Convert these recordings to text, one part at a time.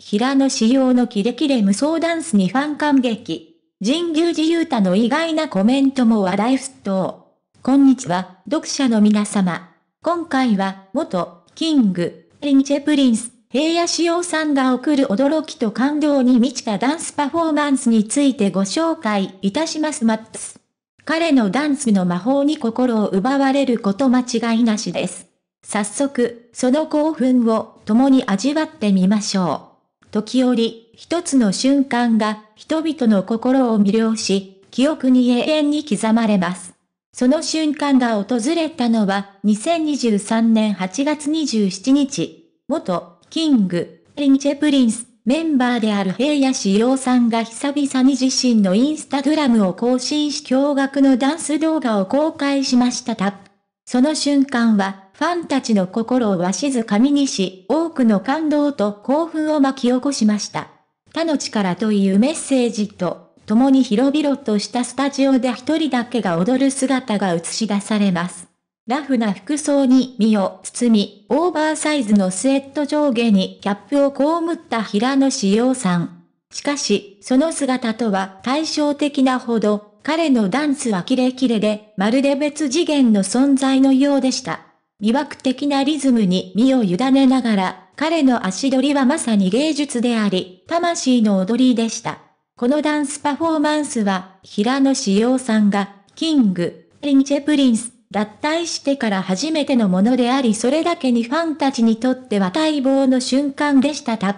平野仕様のキレキレ無双ダンスにファン感激。神宮寺勇太の意外なコメントも話題沸騰。こんにちは、読者の皆様。今回は、元、キング、リンチェプリンス、平野紫耀さんが送る驚きと感動に満ちたダンスパフォーマンスについてご紹介いたしますマックス。彼のダンスの魔法に心を奪われること間違いなしです。早速、その興奮を共に味わってみましょう。時折、一つの瞬間が人々の心を魅了し、記憶に永遠に刻まれます。その瞬間が訪れたのは、2023年8月27日、元、キング、リンチェプリンス、メンバーである平野志陽さんが久々に自身のインスタグラムを更新し驚愕のダンス動画を公開しましたた。その瞬間は、ファンたちの心をわしづかみにし、多くの感動と興奮を巻き起こしました。他の力というメッセージと、共に広々としたスタジオで一人だけが踊る姿が映し出されます。ラフな服装に身を包み、オーバーサイズのスウェット上下にキャップをこむった平野志陽さん。しかし、その姿とは対照的なほど、彼のダンスはキレキレで、まるで別次元の存在のようでした。魅惑的なリズムに身を委ねながら、彼の足取りはまさに芸術であり、魂の踊りでした。このダンスパフォーマンスは、平野志耀さんが、キング、リンチェプリンス、脱退してから初めてのものでありそれだけにファンたちにとっては待望の瞬間でしたた。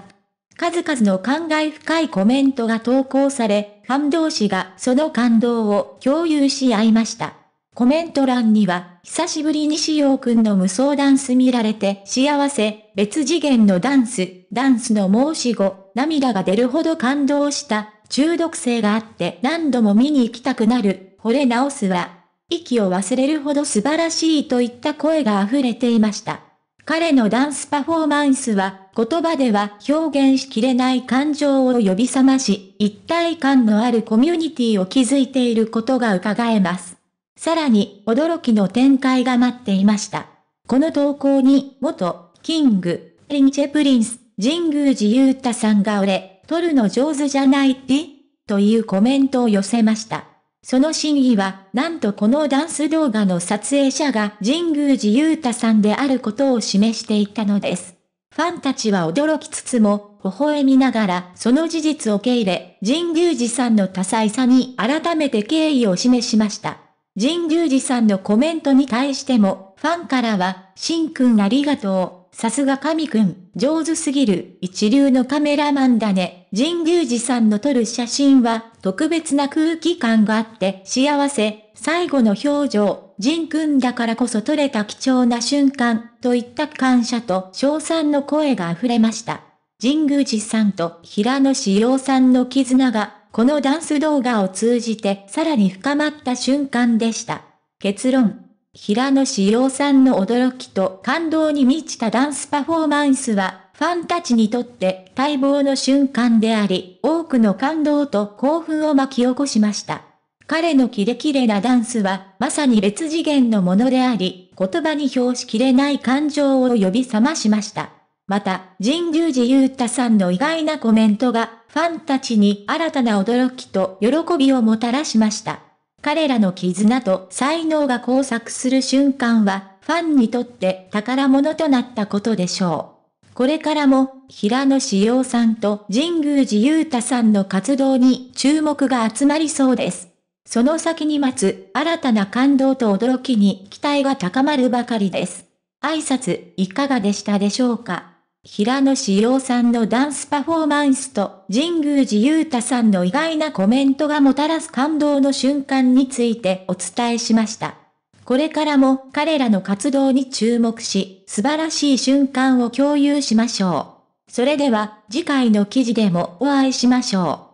数々の感慨深いコメントが投稿され、ファン同士がその感動を共有し合いました。コメント欄には、久しぶりにしようくんの無双ダンス見られて幸せ、別次元のダンス、ダンスの申し子、涙が出るほど感動した、中毒性があって何度も見に行きたくなる、惚れ直すわ。息を忘れるほど素晴らしいといった声が溢れていました。彼のダンスパフォーマンスは言葉では表現しきれない感情を呼び覚まし、一体感のあるコミュニティを築いていることが伺えます。さらに、驚きの展開が待っていました。この投稿に、元、キング、リンチェプリンス、神宮寺勇太さんが俺、撮るの上手じゃないってというコメントを寄せました。その真意は、なんとこのダンス動画の撮影者が神宮寺勇太さんであることを示していたのです。ファンたちは驚きつつも、微笑みながらその事実を受け入れ、神宮寺さんの多彩さに改めて敬意を示しました。神宮寺さんのコメントに対しても、ファンからは、しんくんありがとう、さすが神くん、上手すぎる、一流のカメラマンだね。神宮寺さんの撮る写真は、特別な空気感があって、幸せ、最後の表情、神くんだからこそ撮れた貴重な瞬間、といった感謝と称賛の声が溢れました。神宮寺さんと平野志陽さんの絆がこのダンス動画を通じてさらに深まった瞬間でした。結論。平野志陽さんの驚きと感動に満ちたダンスパフォーマンスは、ファンたちにとって待望の瞬間であり、多くの感動と興奮を巻き起こしました。彼のキレキレなダンスは、まさに別次元のものであり、言葉に表しきれない感情を呼び覚ましました。また、神宮寺う太さんの意外なコメントが、ファンたちに新たな驚きと喜びをもたらしました。彼らの絆と才能が交錯する瞬間は、ファンにとって宝物となったことでしょう。これからも、平野志陽さんと神宮寺勇太さんの活動に注目が集まりそうです。その先に待つ新たな感動と驚きに期待が高まるばかりです。挨拶いかがでしたでしょうか平野志耀さんのダンスパフォーマンスと神宮寺勇太さんの意外なコメントがもたらす感動の瞬間についてお伝えしました。これからも彼らの活動に注目し、素晴らしい瞬間を共有しましょう。それでは次回の記事でもお会いしましょう。